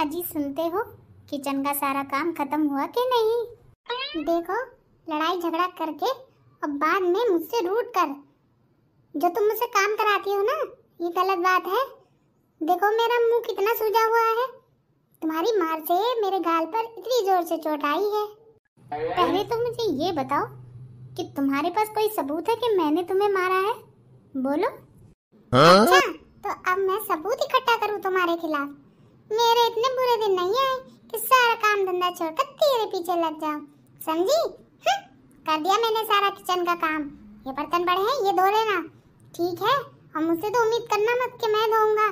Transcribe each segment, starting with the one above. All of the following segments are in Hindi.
अजी सुनते हो किचन का सारा काम खत्म हुआ कि नहीं देखो लड़ाई झगड़ा करके और बाद में मुझसे रूट कर जो तुम मुझसे काम कराती हो ना ये गलत बात है देखो मेरा मुंह कितना सूजा हुआ है तुम्हारी मार से मेरे गाल पर इतनी जोर से चोट आई है पहले तो मुझे ये बताओ कि तुम्हारे पास कोई सबूत है कि मैंने तुम्हें मारा है बोलो हाँ? अच्छा तो अब मैं सबूत इकट्ठा करूँ तुम्हारे खिलाफ मेरे इतने बुरे दिन नहीं आए कि सारा काम धंधा छोड़कर तेरे पीछे लग जाऊं समझी हाँ, कर दिया मैंने सारा किचन का काम ये बर्तन बड़े हैं ये धो लेना ठीक है और मुझसे तो उम्मीद करना मत कि मैं धोऊंगा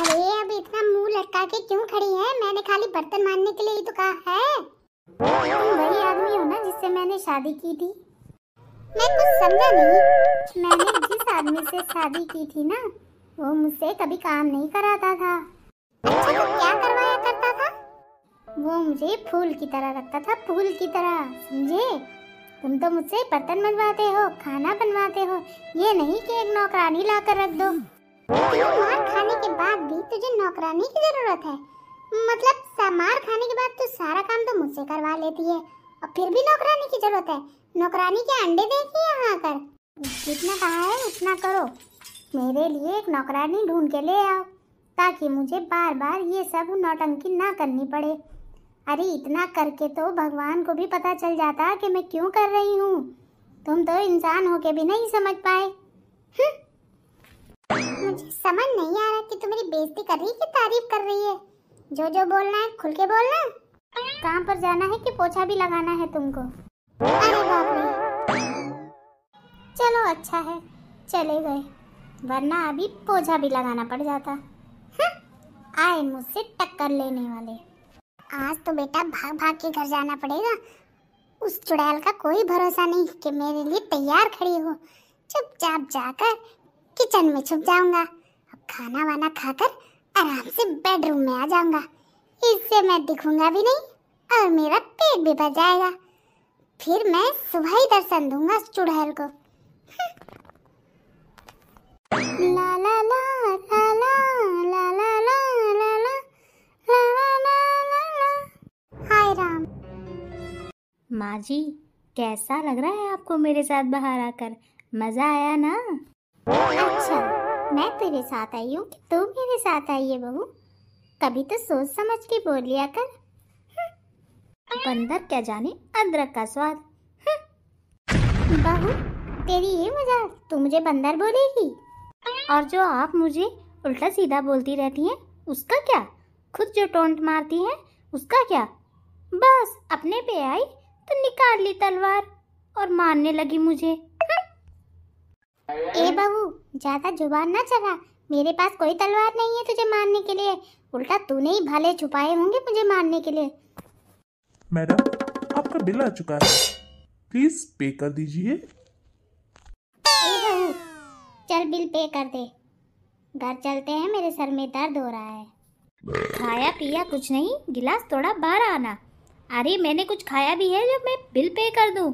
अरे अब इतना मुंह लटका के क्यों खड़ी है मैंने खाली बर्तन मारने के लिए ही तो कहा है तुम वही आदमी हो ना जिससे मैंने शादी की थी मैं कुछ समझा नहीं मैंने जिस आदमी से शादी की थी ना वो मुझसे कभी काम नहीं कराता था अच्छा वो क्या करवाया करता था वो मुझे फूल की तरह रखता था फूल की तरह समझे तुम तो मुझसे बर्तन बनवाते हो खाना बनवाते हो ये नहीं कि एक नौकरानी ला कर रख दो मार खाने के बाद भी तुझे नौकरानी की जरूरत है मतलब मार खाने के बाद तू तो सारा काम तो मुझसे करवा लेती है और फिर भी नौकरानी की जरूरत है नौकरानी के अंडे देखिए यहाँ कर जितना कहा है उतना करो मेरे लिए एक नौकरानी ढूंढ के ले आओ ताकि मुझे बार बार ये सब नौटंकी ना करनी पड़े अरे इतना करके तो भगवान को भी पता चल जाता कि मैं क्यों कर रही हूँ तुम तो इंसान होके भी नहीं समझ पाए हम्म। मुझे समझ नहीं आ रहा कि तुम मेरी बेइज्जती कर रही है कि तारीफ कर रही है जो जो बोलना है खुल के बोलना काम पर जाना है कि पोछा भी लगाना है तुमको अरे बाप रे चलो अच्छा है चले गए वरना अभी पोछा भी लगाना पड़ जाता आए मुझसे टक्कर लेने वाले आज तो बेटा भाग भाग के घर जाना पड़ेगा उस चुड़ैल का कोई भरोसा नहीं कि मेरे लिए तैयार खड़ी हो चुपचाप जाकर किचन में छुप जाऊंगा अब खाना वाना खाकर आराम से बेडरूम में आ जाऊंगा इससे मैं दिखूंगा भी नहीं और मेरा पेट भी भर जाएगा फिर मैं सुबह ही दर्शन दूंगा उस चुड़ैल को हम्म। ला ला ला ला ला माँ जी कैसा लग रहा है आपको मेरे साथ बाहर आकर मज़ा आया ना अच्छा मैं तेरे साथ आई हूँ कि तू मेरे साथ आई है बहू कभी तो सोच समझ के बोल लिया कर हम्म, बंदर क्या जाने अदरक का स्वाद हम्म, बहू तेरी ये मजाक तू मुझे बंदर बोलेगी और जो आप मुझे उल्टा सीधा बोलती रहती हैं उसका क्या खुद जो टोंट मारती हैं उसका क्या बस अपने पे आई तो निकाल ली तलवार और मारने लगी मुझे ए बाबू ज्यादा जुबान ना चला मेरे पास कोई तलवार नहीं है तुझे मारने के लिए उल्टा तूने ही भाले छुपाए होंगे मुझे मारने के लिए मैडम आपका बिल आ चुका है प्लीज पे कर दीजिए चल बिल पे कर दे घर चलते हैं मेरे सर में दर्द हो रहा है खाया पिया कुछ नहीं गिलास थोड़ा बाहर आना अरे मैंने कुछ खाया भी है जब मैं बिल पे कर दूँ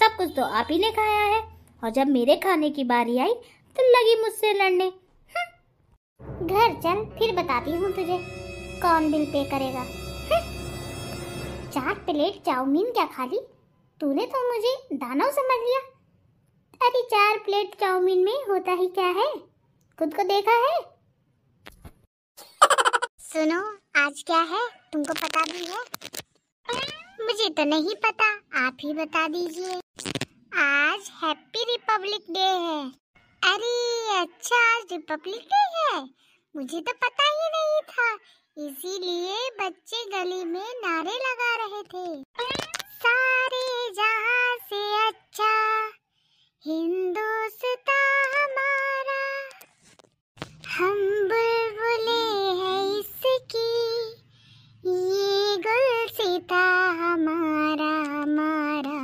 सब कुछ तो आप ही ने खाया है और जब मेरे खाने की बारी आई तो लगी मुझसे लड़ने हम्म। घर चल फिर बताती हूँ तुझे कौन बिल पे करेगा हम्म। चार प्लेट चाउमीन क्या खा ली तूने तो मुझे दानव समझ लिया अरे चार प्लेट चाउमीन में होता ही क्या है खुद को देखा है सुनो आज क्या है तुमको पता भी है मुझे तो नहीं पता आप ही बता दीजिए आज हैप्पी रिपब्लिक डे है अरे अच्छा आज रिपब्लिक डे है मुझे तो पता ही नहीं था इसीलिए बच्चे गली में नारे लगा रहे थे सारे जहाँ से अच्छा हिंदुस्तान हमारा हम बुलबुले हैं इसकी ये गुल સીતા મારા મારા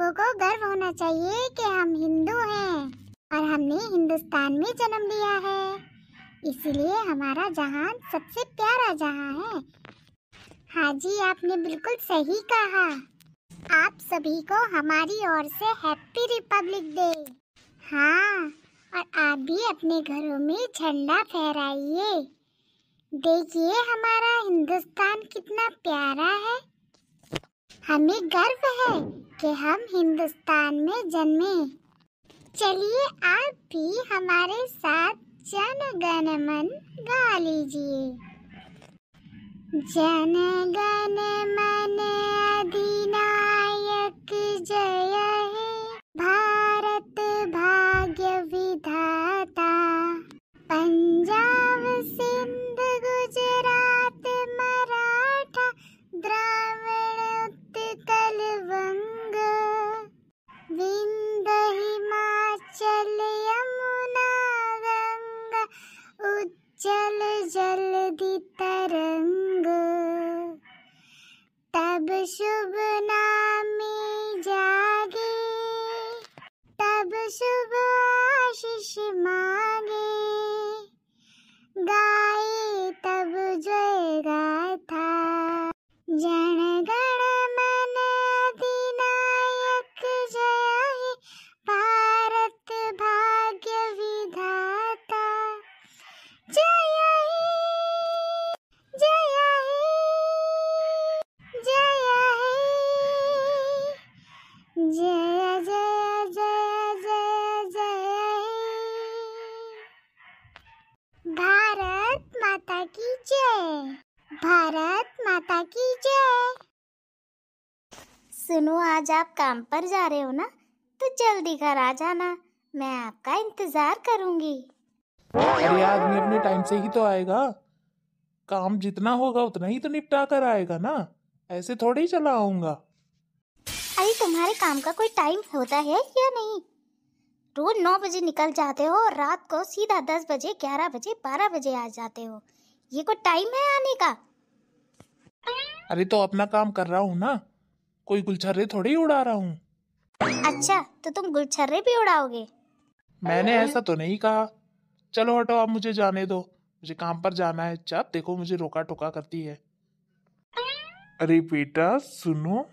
लोगों को गर्व होना चाहिए कि हम हिंदू हैं और हमने हिंदुस्तान में जन्म लिया है इसलिए हमारा जहान सबसे प्यारा जहां है हाँ जी आपने बिल्कुल सही कहा आप सभी को हमारी ओर से हैप्पी रिपब्लिक डे हाँ और आप भी अपने घरों में झंडा फहराइए देखिए हमारा हिंदुस्तान कितना प्यारा है हमें गर्व है कि हम हिंदुस्तान में जन्मे चलिए आप भी हमारे साथ जन गण मन गा लीजिए जन गण मन अधिनायक जय हे भारत भाग्य विधाता पंजाब से आज आप काम पर जा रहे हो ना तो जल्दी घर आ जाना मैं आपका इंतजार करूंगी अरे आदमी अपने टाइम से ही तो आएगा काम जितना होगा उतना ही तो निपटा कर आएगा ना ऐसे थोड़ी चला आऊंगा अरे तुम्हारे काम का कोई टाइम होता है या नहीं रोज नौ बजे निकल जाते हो और रात को सीधा दस बजे ग्यारह बजे बारह बजे आ जाते हो ये कोई टाइम है आने का अरे तो अपना काम कर रहा हूँ ना कोई गुलछर्रे थोड़े ही उड़ा रहा हूँ अच्छा तो तुम गुलछर्रे भी उड़ाओगे मैंने ऐसा तो नहीं कहा चलो हटो आप मुझे जाने दो मुझे काम पर जाना है चाप देखो मुझे रोका टोका करती है अरे बेटा सुनो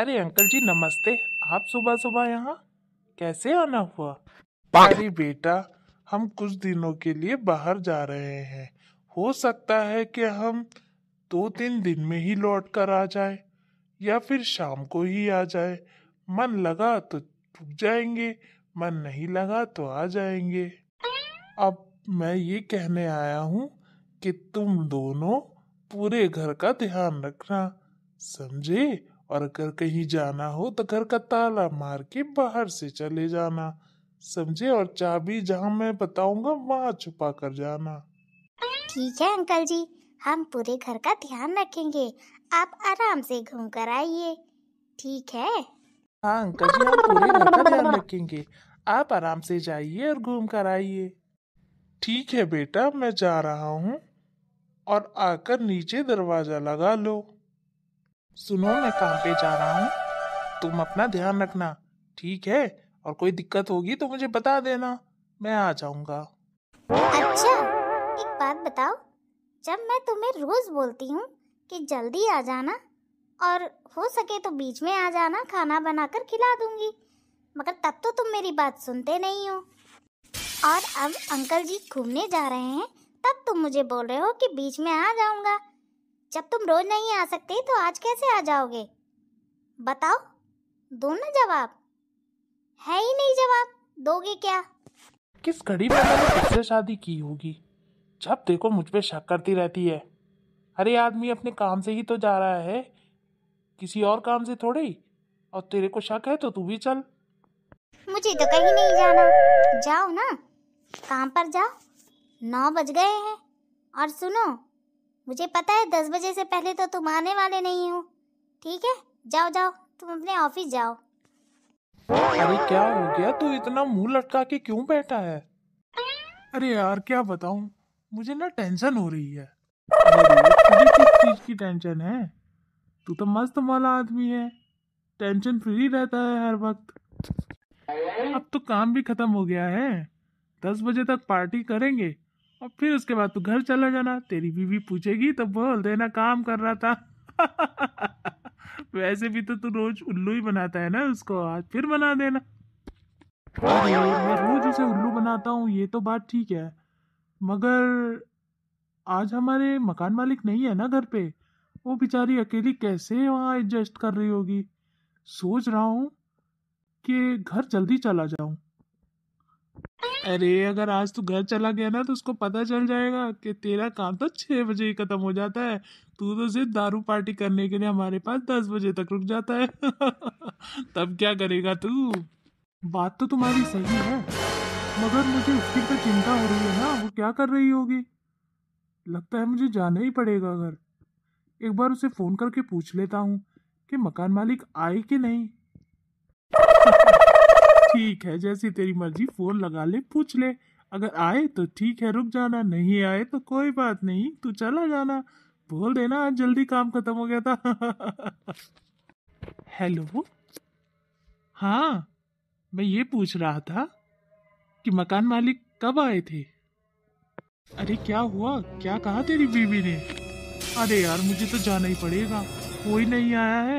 अरे अंकल जी नमस्ते आप सुबह सुबह यहाँ कैसे आना हुआ अरे बेटा हम कुछ दिनों के लिए बाहर जा रहे हैं हो सकता है कि हम दो तीन दिन में ही लौट कर आ जाए या फिर शाम को ही आ जाए मन लगा तो रुक जाएंगे मन नहीं लगा तो आ जाएंगे अब मैं ये कहने आया हूँ कि तुम दोनों पूरे घर का ध्यान रखना समझे और अगर कहीं जाना हो तो घर का ताला मार के बाहर से चले जाना समझे और चाबी जहाँ मैं बताऊंगा वहाँ छुपा कर जाना ठीक है अंकल जी हम पूरे घर का ध्यान रखेंगे आप आराम से घूम कर आइए ठीक है हाँ अंकल जी ध्यान रखेंगे आप आराम से जाइए और घूम कर आइए ठीक है बेटा मैं जा रहा हूँ और आकर नीचे दरवाजा लगा लो सुनो मैं काम पे जा रहा हूँ तुम अपना ध्यान रखना ठीक है और कोई दिक्कत होगी तो मुझे बता देना मैं आ जाऊंगा अच्छा एक बात बताओ जब मैं तुम्हें रोज बोलती हूँ कि जल्दी आ जाना और हो सके तो बीच में आ जाना खाना बनाकर खिला दूंगी मगर तब तो तुम मेरी बात सुनते नहीं हो और अब अंकल जी घूमने जा रहे हैं तब तुम मुझे बोल रहे हो कि बीच में आ जाऊंगा जब तुम रोज नहीं आ सकते तो आज कैसे आ जाओगे बताओ दो ना जवाब है ही नहीं जवाब दोगे क्या किस घड़ी में मैंने शादी की होगी जब देखो मुझ पे शक करती रहती है अरे आदमी अपने काम से ही तो जा रहा है किसी और काम से थोड़े और तेरे को शक है तो तू भी चल मुझे तो कहीं नहीं जाना जाओ ना काम पर जाओ नौ बज गए हैं और सुनो मुझे पता है दस बजे से पहले तो तुम आने वाले नहीं हो ठीक है जाओ जाओ तुम अपने ऑफिस जाओ अरे क्या हो गया तू इतना मुंह लटका के क्यों बैठा है अरे यार क्या बताऊं मुझे ना टेंशन हो रही है तुझे किस चीज की टेंशन है तू तो मस्त वाला आदमी है टेंशन फ्री रहता है हर वक्त अब तो काम भी खत्म हो गया है दस बजे तक पार्टी करेंगे और फिर उसके बाद तू घर चला जाना तेरी बीवी पूछेगी तो बोल देना काम कर रहा था वैसे भी तो तू रोज उल्लू ही बनाता है ना उसको आज फिर बना देना मैं रोज उसे उल्लू बनाता हूँ ये तो बात ठीक है मगर आज हमारे मकान मालिक नहीं है ना घर पे वो बेचारी अकेली कैसे वहाँ एडजस्ट कर रही होगी सोच रहा हूँ कि घर जल्दी चला जाऊँ अरे अगर आज तू घर चला गया ना तो उसको पता चल जाएगा कि तेरा काम तो छः बजे ही ख़त्म हो जाता है तू तो सिर्फ दारू पार्टी करने के लिए हमारे पास दस बजे तक रुक जाता है तब क्या करेगा तू बात तो तुम्हारी सही है मगर मुझे उसकी तो चिंता हो रही है ना वो क्या कर रही होगी लगता है मुझे जाना ही पड़ेगा घर एक बार उसे फ़ोन करके पूछ लेता हूँ कि मकान मालिक आए कि नहीं ठीक है जैसी तेरी मर्जी फ़ोन लगा ले पूछ ले अगर आए तो ठीक है रुक जाना नहीं आए तो कोई बात नहीं तू चला जाना बोल देना आज जल्दी काम ख़त्म हो गया था हेलो हाँ मैं ये पूछ रहा था कि मकान मालिक कब आए थे अरे क्या हुआ क्या कहा तेरी बीवी ने अरे यार मुझे तो जाना ही पड़ेगा कोई नहीं आया है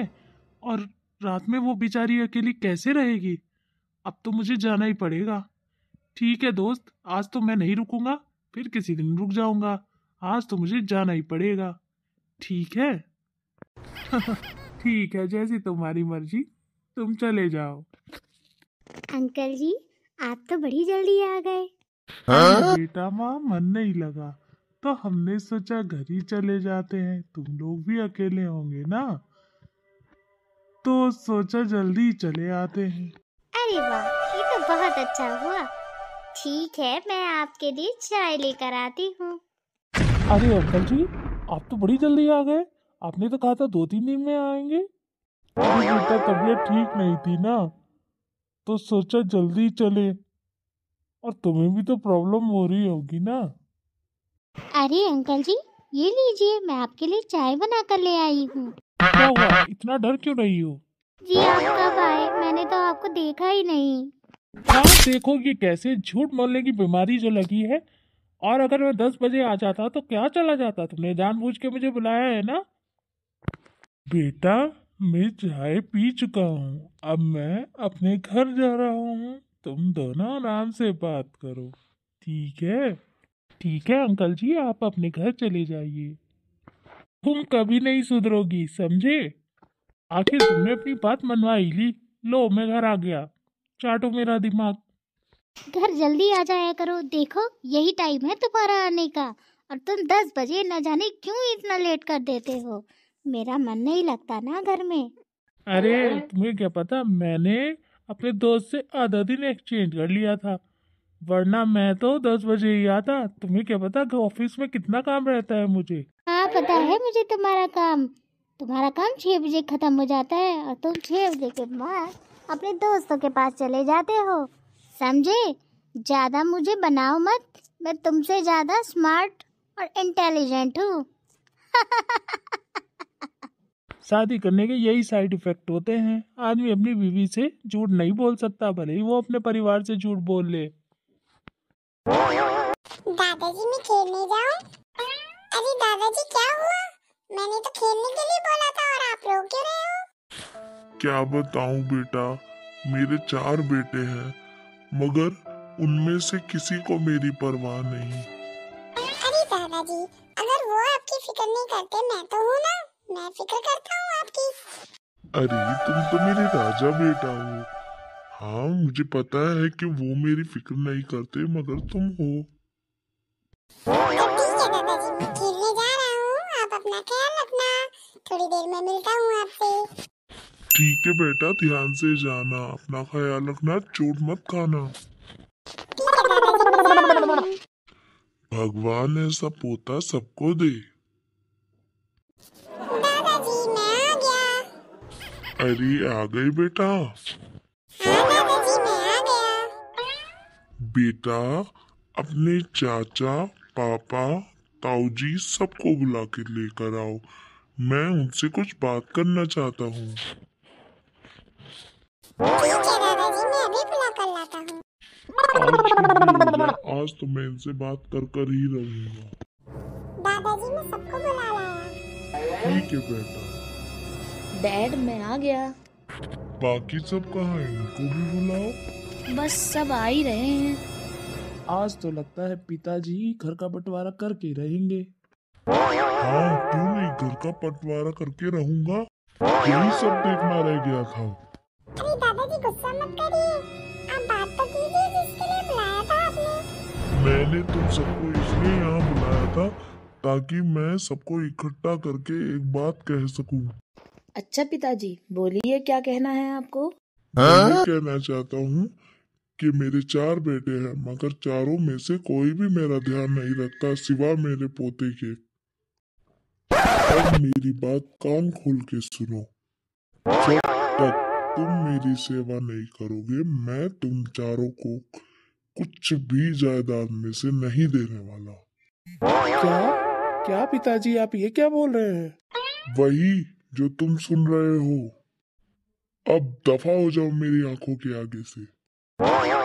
और रात में वो बेचारी अकेली कैसे रहेगी अब तो मुझे जाना ही पड़ेगा ठीक है दोस्त आज तो मैं नहीं रुकूंगा फिर किसी दिन रुक जाऊंगा आज तो मुझे जाना ही पड़ेगा ठीक है ठीक है जैसी तुम्हारी मर्जी तुम चले जाओ अंकल जी आप तो बड़ी जल्दी आ गए हाँ? बेटा माँ मन नहीं लगा तो हमने सोचा घर ही चले जाते हैं तुम लोग भी अकेले होंगे ना तो सोचा जल्दी चले आते हैं अरे वाह ये तो बहुत अच्छा हुआ ठीक है मैं आपके लिए चाय लेकर आती हूँ अरे अंकल जी आप तो बड़ी जल्दी आ गए आपने तो कहा था दो तीन दिन में आएंगे बेटा तबीयत ठीक नहीं थी ना तो सोचा जल्दी चले और तुम्हें भी तो प्रॉब्लम हो रही होगी ना अरे अंकल जी ये लीजिए मैं आपके लिए चाय बना कर ले आई हूँ क्या हुआ इतना डर क्यों रही हो जी आप कब आए मैंने तो आपको देखा ही नहीं हाँ, देखो देखोगे कैसे झूठ बोलने की बीमारी जो लगी है और अगर मैं दस बजे आ जाता तो क्या चला जाता तुमने जानबूझ के मुझे बुलाया है ना बेटा मैं चाय पी चुका हूँ अब मैं अपने घर जा रहा हूँ तुम दोनों आराम से बात करो ठीक है ठीक है अंकल जी आप अपने घर चले जाइए तुम कभी नहीं सुधरोगी समझे आखिर तुमने अपनी बात मनवाई ली लो मैं घर आ गया चाटो मेरा दिमाग घर जल्दी आ जाया करो देखो यही टाइम है तुम्हारा आने का और तुम दस बजे न जाने क्यों इतना लेट कर देते हो मेरा मन नहीं लगता ना घर में अरे तुम्हें क्या पता मैंने अपने दोस्त से आधा दिन एक्सचेंज कर लिया था वरना मैं तो दस बजे ही आता तुम्हें क्या पता कि ऑफिस में कितना काम रहता है मुझे हाँ पता है मुझे तुम्हारा काम तुम्हारा काम छह बजे ख़त्म हो जाता है और तुम छह बजे के बाद अपने दोस्तों के पास चले जाते हो समझे ज़्यादा मुझे बनाओ मत मैं तुमसे ज़्यादा स्मार्ट और इंटेलिजेंट हूँ शादी करने के यही साइड इफेक्ट होते हैं आदमी अपनी बीवी से झूठ नहीं बोल सकता भले ही वो अपने परिवार से झूठ बोल ले दादाजी मैं खेलने जाऊं अरे दादाजी क्या हुआ मैंने तो खेलने के लिए बोला था और आप रो क्यों रहे हो क्या बताऊं बेटा मेरे चार बेटे हैं मगर उनमें से किसी को मेरी परवाह नहीं अरे दादाजी अगर वो आपकी फिक्र नहीं करते मैं तो हूँ ना मैं फिक्र करता हूँ आपकी अरे तुम तो मेरे राजा बेटा हो हाँ मुझे पता है कि वो मेरी फिक्र नहीं करते मगर तुम हो ठीक है बेटा ध्यान से जाना अपना ख्याल रखना चोट मत खाना भगवान ऐसा पोता सबको दे अरे आ गए बेटा बेटा अपने चाचा पापा ताऊजी सबको बुला के लेकर आओ मैं उनसे कुछ बात करना चाहता हूँ आज, तो मैं इनसे बात कर कर ही रहूंगा ठीक है बेटा डैड मैं आ गया बाकी सब कहा है इनको भी बुलाओ बस सब आ ही रहे हैं आज तो लगता है पिताजी घर का बंटवारा करके रहेंगे हाँ क्यों नहीं घर का बंटवारा करके रहूंगा यही सब देखना रह गया था अरे दादाजी गुस्सा मत करिए आप बात तो कीजिए जिसके लिए बुलाया था आपने मैंने तुम सबको इसलिए यहाँ बुलाया था ताकि मैं सबको इकट्ठा करके एक बात कह सकूं अच्छा पिताजी बोलिए क्या कहना है आपको मैं हाँ? कहना चाहता हूँ कि मेरे चार बेटे हैं मगर चारों में से कोई भी मेरा ध्यान नहीं रखता सिवा मेरे पोते के अब मेरी बात कान खोल के सुनो जब तक तुम मेरी सेवा नहीं करोगे मैं तुम चारों को कुछ भी जायदाद में से नहीं देने वाला क्या क्या पिताजी आप ये क्या बोल रहे हैं वही जो तुम सुन रहे हो अब दफा हो जाओ मेरी आंखों के आगे से